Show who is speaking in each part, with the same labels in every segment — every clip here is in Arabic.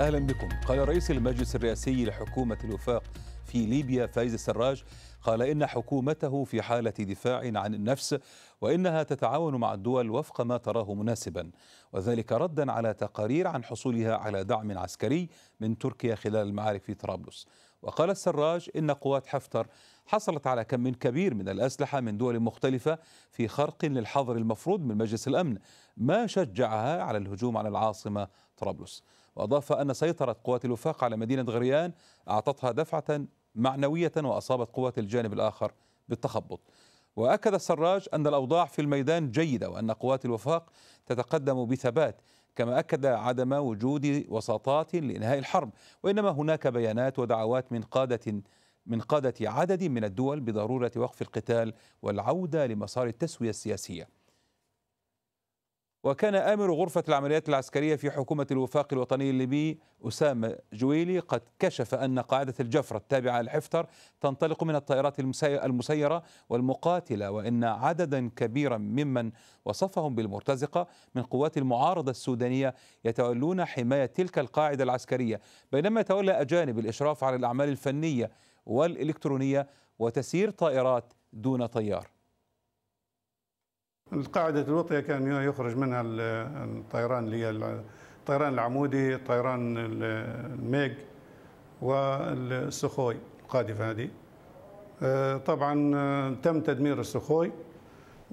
Speaker 1: أهلا بكم قال رئيس المجلس الرئاسي لحكومة الوفاق في ليبيا فايز السراج قال إن حكومته في حالة دفاع عن النفس وإنها تتعاون مع الدول وفق ما تراه مناسبا وذلك ردا على تقارير عن حصولها على دعم عسكري من تركيا خلال المعارك في طرابلس وقال السراج إن قوات حفتر حصلت على كم من كبير من الأسلحة من دول مختلفة في خرق للحظر المفروض من مجلس الأمن ما شجعها على الهجوم على العاصمة طرابلس وأضاف أن سيطرة قوات الوفاق على مدينة غريان أعطتها دفعة معنوية وأصابت قوات الجانب الآخر بالتخبط وأكد السراج أن الأوضاع في الميدان جيدة وأن قوات الوفاق تتقدم بثبات كما أكد عدم وجود وساطات لإنهاء الحرب وإنما هناك بيانات ودعوات من قادة من قادة عدد من الدول بضرورة وقف القتال والعودة لمسار التسوية السياسية وكان آمر غرفة العمليات العسكرية في حكومة الوفاق الوطني الليبي أسامة جويلي قد كشف أن قاعدة الجفرة التابعة لحفتر تنطلق من الطائرات المسيرة والمقاتلة وأن عددا كبيرا ممن وصفهم بالمرتزقة من قوات المعارضة السودانية يتولون حماية تلك القاعدة العسكرية بينما يتولى أجانب الإشراف على الأعمال الفنية والإلكترونية وتسيير طائرات دون طيار
Speaker 2: القاعدة الوطية كان يخرج منها الطيران اللي الطيران العمودي الطيران الميج والسخوي القاذفة هذه آه، طبعا آه، تم تدمير السخوي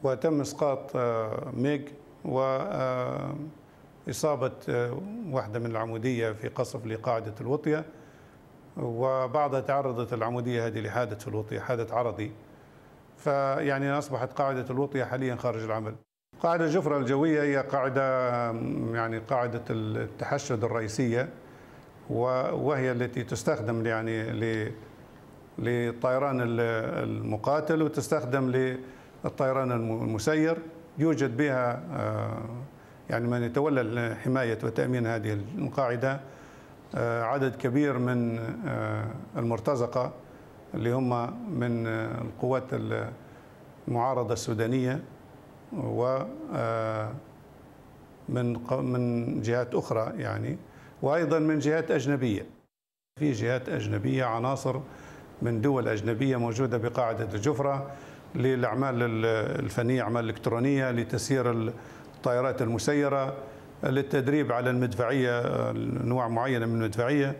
Speaker 2: وتم اسقاط آه، ميج وإصابة واحدة من العمودية في قصف لقاعدة الوطية وبعدها تعرضت العمودية هذه لحادث في الوطية حادث عرضي فيعني أصبحت قاعدة الوطية حاليا خارج العمل قاعدة الجفرة الجوية هي قاعدة يعني قاعدة التحشد الرئيسية وهي التي تستخدم يعني للطيران المقاتل وتستخدم للطيران المسير يوجد بها آه، يعني من يتولى حماية وتأمين هذه القاعدة آه، عدد كبير من آه، المرتزقة اللي هم من آه، القوات المعارضة السودانية و آه، من من جهات أخرى يعني وأيضا من جهات أجنبية في جهات أجنبية عناصر من دول أجنبية موجودة بقاعدة الجفرة للأعمال الفنية أعمال إلكترونية لتسيير الطائرات المسيرة للتدريب على المدفعية آه، نوع معين من المدفعية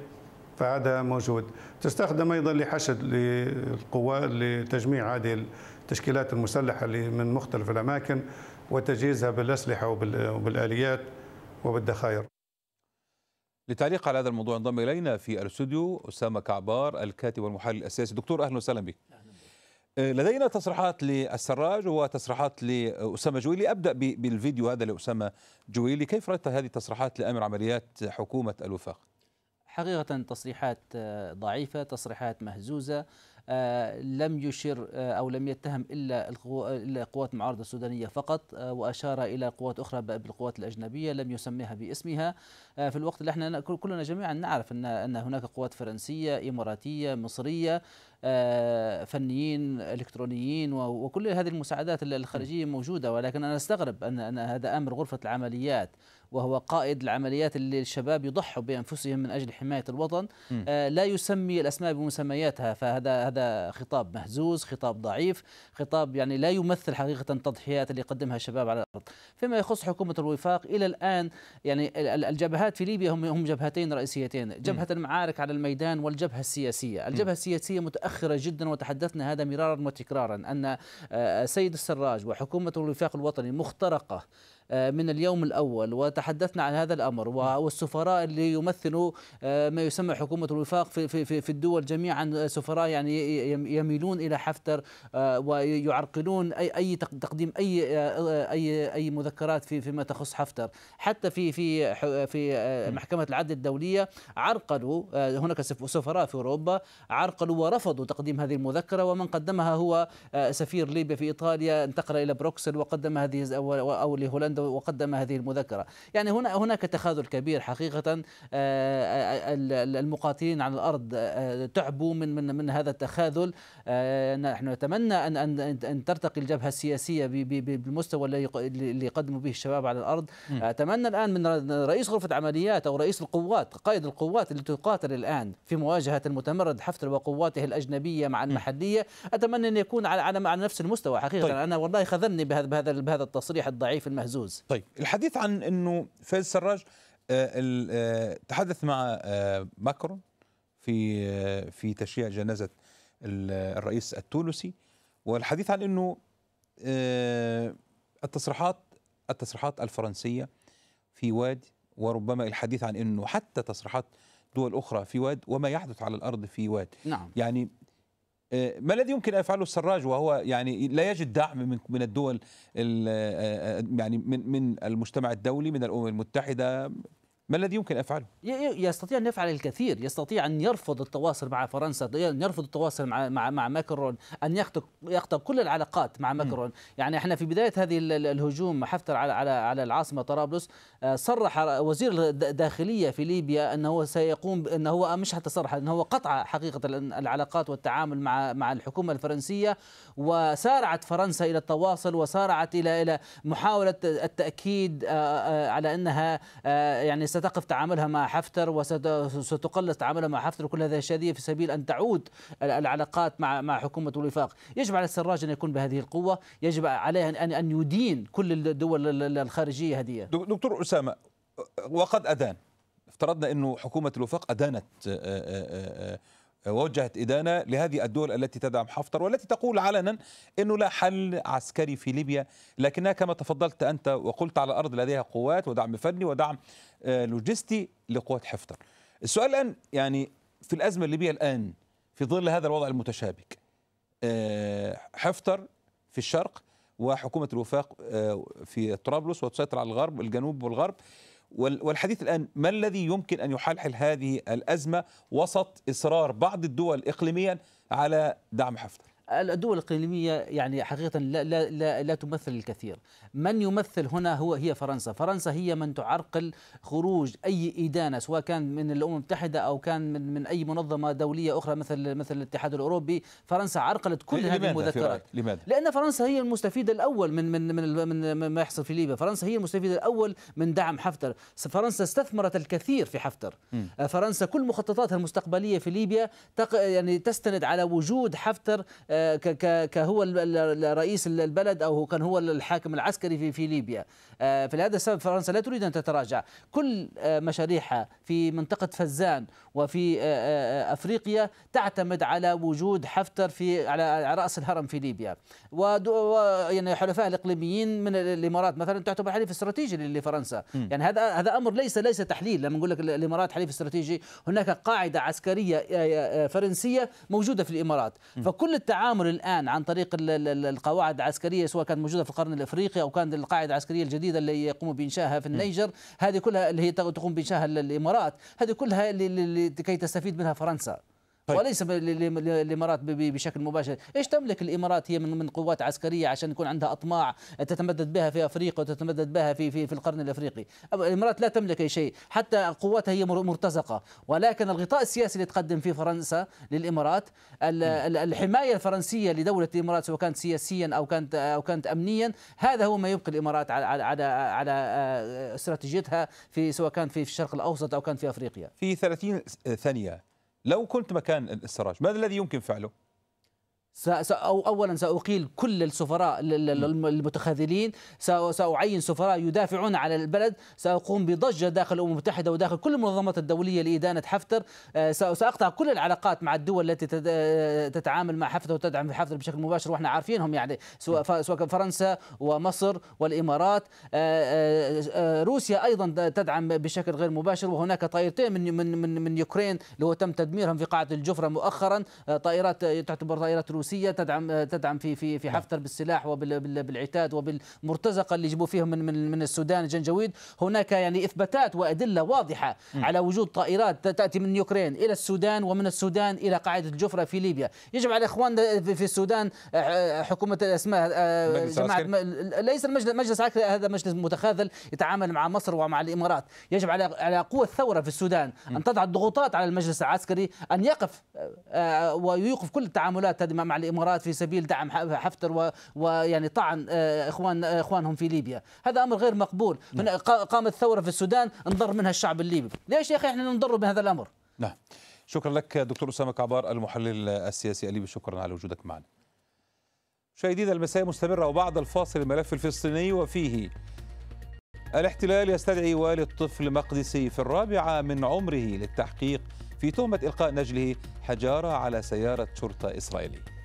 Speaker 2: فهذا موجود تستخدم أيضا لحشد للقوات لتجميع هذه التشكيلات المسلحة اللي من مختلف الأماكن وتجهيزها بالأسلحة وبالآليات وبالذخائر
Speaker 1: لتعليق على هذا الموضوع انضم الينا في الاستوديو اسامه كعبار الكاتب والمحلل السياسي دكتور اهلا وسهلا بك آه، لدينا تصريحات للسراج وتصريحات لاسامه جويلي ابدا بالفيديو هذا لاسامه جويلي كيف رايت هذه التصريحات لامر عمليات حكومه الوفاق
Speaker 3: حقيقة تصريحات آه، ضعيفة تصريحات مهزوزة آه، لم يشر آه، أو لم يتهم إلا القوات المعارضة السودانية فقط وأشار إلى قوات أخرى بالقوات الأجنبية لم يسميها باسمها في الوقت اللي احنا كلنا جميعا نعرف أن أن هناك قوات فرنسية إماراتية مصرية فنيين الكترونيين وكل هذه المساعدات الخارجيه موجوده ولكن انا استغرب ان هذا امر غرفه العمليات وهو قائد العمليات اللي الشباب يضحوا بانفسهم من اجل حمايه الوطن آه لا يسمي الاسماء بمسمياتها فهذا هذا خطاب مهزوز خطاب ضعيف خطاب يعني لا يمثل حقيقه التضحيات اللي يقدمها الشباب على الارض فيما يخص حكومه الوفاق الى الان يعني الجبهات في ليبيا هم هم جبهتين رئيسيتين جبهه المعارك على الميدان والجبهه السياسيه الجبهه السياسيه متاخره جدا وتحدثنا هذا مرارا وتكرارا ان آه، سيد السراج وحكومه الوفاق الوطني مخترقه آه، من اليوم الأول وتحدثنا عن هذا الأمر نعم. والسفراء اللي يمثلوا آه، ما يسمى حكومة الوفاق في, في, في الدول جميعا آه، سفراء يعني يميلون إلى حفتر ويعرقلون أي, أي تقديم أي أي أي مذكرات في فيما تخص حفتر حتى في في في نعم. محكمة العدل الدولية عرقلوا هناك سفراء في أوروبا عرقلوا ورفضوا تقديم هذه المذكرة ومن قدمها هو سفير ليبيا في إيطاليا انتقل إلى بروكسل وقدم هذه أو لهولندا وقدم هذه المذكرة يعني هنا هناك تخاذل كبير حقيقة آه، آه، المقاتلين على الأرض آه، تعبوا من من من هذا التخاذل نحن نتمنى أن أن أن ترتقي الجبهة السياسية بالمستوى اللي يقدموا به الشباب على الأرض أتمنى الآن من رئيس غرفة عمليات أو رئيس القوات قائد القوات اللي تقاتل الآن في مواجهة المتمرد حفتر وقواته الأجنبية مع المحلية أتمنى أن يكون على على نفس المستوى حقيقة طيب. أنا والله خذلني بهذا بهذا التصريح
Speaker 1: الضعيف المهزوز الفوز طيب الحديث عن انه فايز سراج آه، آه، تحدث مع آه، ماكرون في في تشييع جنازه الرئيس التونسي والحديث عن انه التصريحات التصريحات الفرنسيه في واد وربما الحديث عن انه حتى تصريحات دول اخرى في واد وما يحدث على الارض في واد نعم يعني آه، ما الذي يمكن ان يفعله السراج وهو يعني لا يجد دعم من من الدول آه، آه، يعني من من المجتمع الدولي من الامم المتحده ما الذي يمكن أفعله؟
Speaker 3: يستطيع أن يفعل الكثير يستطيع أن يرفض التواصل مع فرنسا أن يرفض التواصل مع, مع, مع ماكرون أن يخطب, يخطب كل العلاقات مع ماكرون م. يعني احنا في بداية هذه الهجوم حفتر على, على, على العاصمة طرابلس آه، صرح وزير الداخلية في ليبيا أنه سيقوم أنه هو مش حتى صرح أنه هو قطع حقيقة العلاقات والتعامل مع, مع الحكومة الفرنسية وسارعت فرنسا إلى التواصل وسارعت إلى, إلى محاولة التأكيد آه، آه، على أنها يعني ستقف تعاملها مع حفتر وستقلص تعاملها مع حفتر وكل هذه الشيء في سبيل أن تعود العلاقات مع مع حكومة الوفاق يجب على السراج أن يكون بهذه القوة يجب عليه أن أن يدين كل الدول الخارجية هدية
Speaker 1: دكتور أسامة وقد أدان افترضنا أنه حكومة الوفاق أدانت آه، آه، آه، وجهت إدانة لهذه الدول التي تدعم حفتر والتي تقول علنا أنه لا حل عسكري في ليبيا لكنها كما تفضلت أنت وقلت على الأرض لديها قوات ودعم فني ودعم آه، لوجستي لقوات حفتر السؤال الآن يعني في الأزمة الليبية الآن في ظل هذا الوضع المتشابك آه، حفتر في الشرق وحكومة الوفاق آه، في طرابلس وتسيطر على الغرب الجنوب والغرب والحديث الآن ما الذي يمكن أن يحلحل هذه الأزمة وسط إصرار بعض الدول إقليميا على دعم حفتر
Speaker 3: الدول الاقليميه يعني حقيقه لا, لا, لا, لا تمثل الكثير من يمثل هنا هو هي فرنسا فرنسا هي من تعرقل خروج اي ادانه سواء كان من الامم المتحده او كان من, من اي منظمه دوليه اخرى مثل مثل الاتحاد الاوروبي فرنسا عرقلت كل هذه المذكرات لماذا لان فرنسا هي المستفيد الاول من من من, من ما يحصل في ليبيا فرنسا هي المستفيد الاول من دعم حفتر فرنسا استثمرت الكثير في حفتر م. آه، فرنسا كل مخططاتها المستقبليه في ليبيا تق... يعني تستند على وجود حفتر آه، كهو رئيس البلد أو كان هو الحاكم العسكري في في ليبيا آه، فلهذا السبب فرنسا لا تريد أن تتراجع كل آه، مشاريعها في منطقة فزان وفي آه، أفريقيا تعتمد على وجود حفتر في على رأس الهرم في ليبيا ويعني حلفاء الإقليميين من الإمارات مثلا تعتبر حليف استراتيجي لفرنسا يعني هذا هذا أمر ليس ليس تحليل لما نقول لك الإمارات حليف استراتيجي هناك قاعدة عسكرية فرنسية موجودة في الإمارات فكل التعامل التعامل الان عن طريق القواعد العسكريه سواء كانت موجوده في القرن الافريقي او كانت القاعده العسكريه الجديده اللي يقوم بانشائها في النيجر هذه كلها اللي هي تقوم بانشائها الامارات هذه كلها لكي تستفيد منها فرنسا طيب. وليس الامارات بشكل مباشر، ايش تملك الامارات هي من من قوات عسكريه عشان يكون عندها اطماع تتمدد بها في افريقيا وتتمدد بها في في في القرن الافريقي، الامارات لا تملك اي شيء، حتى قواتها هي مرتزقه، ولكن الغطاء السياسي اللي تقدم فيه فرنسا للامارات الحمايه الفرنسيه لدوله الامارات سواء كانت سياسيا او كانت او كانت امنيا، هذا هو ما يبقي الامارات على على على, على آه، استراتيجيتها في سواء كان في الشرق الاوسط او كان في افريقيا.
Speaker 1: في 30 ثانيه لو كنت مكان السراج ماذا الذي يمكن فعله؟
Speaker 3: أولا سأقيل كل السفراء المتخاذلين سأعين سفراء يدافعون على البلد سأقوم بضجة داخل الأمم المتحدة وداخل كل المنظمات الدولية لإدانة حفتر آه، سأقطع كل العلاقات مع الدول التي آه، تتعامل مع حفتر وتدعم حفتر بشكل مباشر وإحنا عارفينهم يعني سواء فرنسا ومصر والإمارات آه، روسيا أيضا تدعم بشكل غير مباشر وهناك طائرتين من من من, من يوكرين اللي هو تم تدميرهم في قاعة الجفرة مؤخرا طائرات تعتبر طائرات روسية الروسيه تدعم تدعم في في في حفتر بالسلاح وبالعتاد وبالمرتزقه اللي جابوا فيهم من من, السودان الجنجويد هناك يعني اثباتات وادله واضحه م. على وجود طائرات تاتي من يوكرين الى السودان ومن السودان الى قاعده الجفره في ليبيا يجب على اخواننا في السودان آه، حكومه الاسماء آه، جماعه ليس المجلس مجلس هذا مجلس متخاذل يتعامل مع مصر ومع الامارات يجب على على قوى الثوره في السودان ان تضع الضغوطات على المجلس العسكري ان يقف آه، ويوقف كل التعاملات هذه مع مع الامارات في سبيل دعم حفتر ويعني طعن آه، اخوان آه، اخوانهم في ليبيا هذا امر غير مقبول نعم. قامت ثوره في السودان انضر منها الشعب الليبي ليش يا اخي احنا ننضر بهذا الامر
Speaker 1: نعم شكرا لك دكتور اسامه كعبار المحلل السياسي الليبي شكرا على وجودك معنا مشاهدينا المساء مستمره وبعد الفاصل الملف الفلسطيني وفيه الاحتلال يستدعي والد طفل مقدسي في الرابعه من عمره للتحقيق في تهمه القاء نجله حجاره على سياره شرطه اسرائيليه